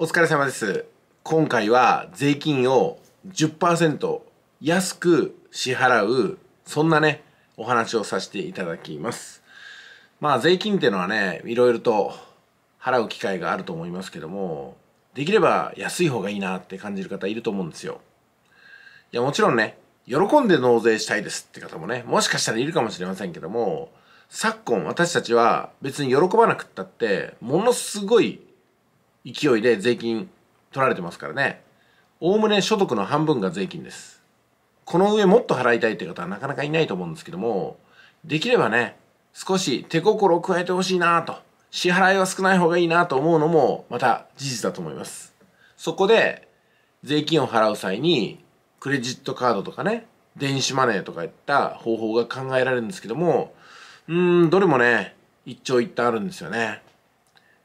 お疲れ様です。今回は税金を10%安く支払う、そんなね、お話をさせていただきます。まあ税金っていうのはね、いろいろと払う機会があると思いますけども、できれば安い方がいいなって感じる方いると思うんですよ。いやもちろんね、喜んで納税したいですって方もね、もしかしたらいるかもしれませんけども、昨今私たちは別に喜ばなくったって、ものすごい勢いで税金取られてますからねおおむね所得の半分が税金ですこの上もっと払いたいという方はなかなかいないと思うんですけどもできればね少し手心を加えてほしいなと支払いは少ない方がいいなと思うのもまた事実だと思いますそこで税金を払う際にクレジットカードとかね電子マネーとかいった方法が考えられるんですけどもうーんどれもね一長一短あるんですよね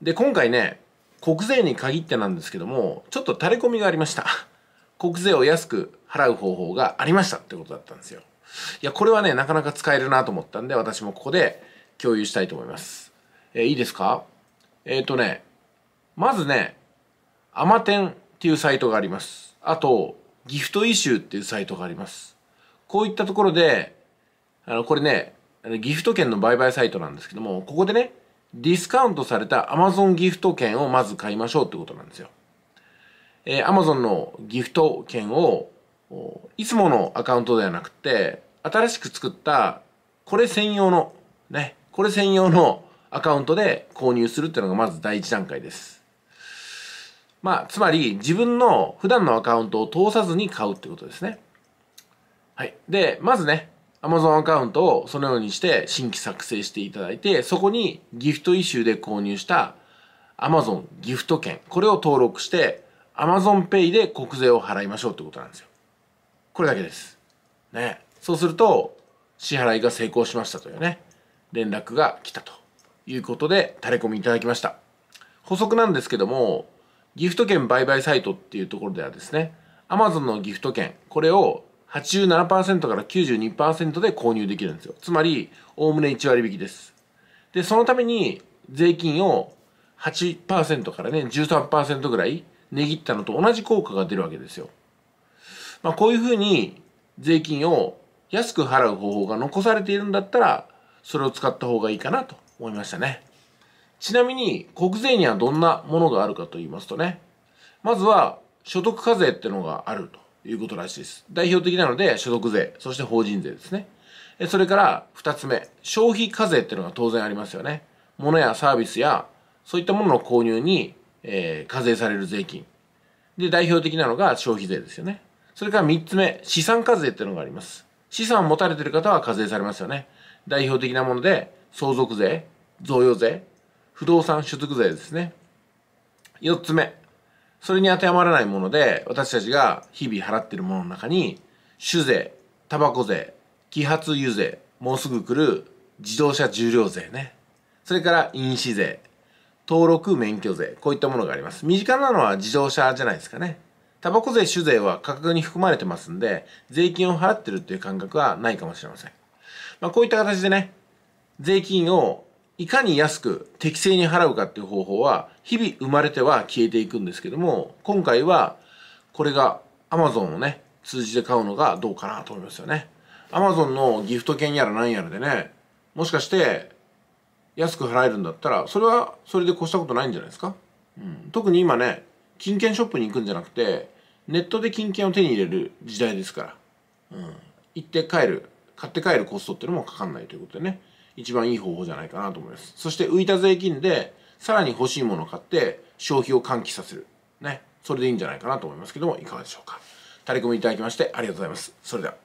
で今回ね国税に限ってなんですけども、ちょっと垂れ込みがありました。国税を安く払う方法がありましたってことだったんですよ。いや、これはね、なかなか使えるなと思ったんで、私もここで共有したいと思います。えー、いいですかえっ、ー、とね、まずね、アマテンっていうサイトがあります。あと、ギフトイシューっていうサイトがあります。こういったところで、あの、これね、ギフト券の売買サイトなんですけども、ここでね、ディスカウントされた Amazon ギフト券をまず買いましょうってことなんですよ。えー、Amazon のギフト券を、いつものアカウントではなくて、新しく作った、これ専用の、ね、これ専用のアカウントで購入するっていうのがまず第一段階です。まあ、つまり自分の普段のアカウントを通さずに買うってことですね。はい。で、まずね、Amazon アカウントをそのようにして新規作成していただいて、そこにギフトイシューで購入した Amazon ギフト券、これを登録して Amazon Pay で国税を払いましょうってことなんですよ。これだけです。ね。そうすると、支払いが成功しましたというね、連絡が来たということで、垂れ込みいただきました。補足なんですけども、ギフト券売買サイトっていうところではですね、Amazon のギフト券、これを87%から92%で購入できるんですよ。つまり、おおむね1割引きです。で、そのために税金を8%からね、13%ぐらい値切ったのと同じ効果が出るわけですよ。まあ、こういうふうに税金を安く払う方法が残されているんだったら、それを使った方がいいかなと思いましたね。ちなみに、国税にはどんなものがあるかと言いますとね、まずは所得課税ってのがあると。いうことらしいです。代表的なので、所得税、そして法人税ですね。それから二つ目、消費課税っていうのが当然ありますよね。物やサービスや、そういったものの購入に、えー、課税される税金。で、代表的なのが消費税ですよね。それから三つ目、資産課税っていうのがあります。資産を持たれている方は課税されますよね。代表的なもので、相続税、贈与税、不動産取得税ですね。四つ目、それに当てはまらないもので、私たちが日々払っているものの中に、酒税、タバコ税、揮発油税、もうすぐ来る自動車重量税ね。それから飲酒税、登録免許税、こういったものがあります。身近なのは自動車じゃないですかね。タバコ税、酒税は価格に含まれてますんで、税金を払ってるっていう感覚はないかもしれません。まあ、こういった形でね、税金をいかに安く適正に払うかっていう方法は日々生まれては消えていくんですけども今回はこれが Amazon をね通じて買うのがどうかなと思いますよね Amazon のギフト券やら何やらでねもしかして安く払えるんだったらそれはそれで越したことないんじゃないですか、うん、特に今ね金券ショップに行くんじゃなくてネットで金券を手に入れる時代ですから、うん、行って帰る買って帰るコストっていうのもかかんないということでね一番いい方法じゃないかなと思います。そして浮いた税金で、さらに欲しいものを買って、消費を喚起させる。ね。それでいいんじゃないかなと思いますけども、いかがでしょうか。タレコミいただきましてありがとうございます。それでは。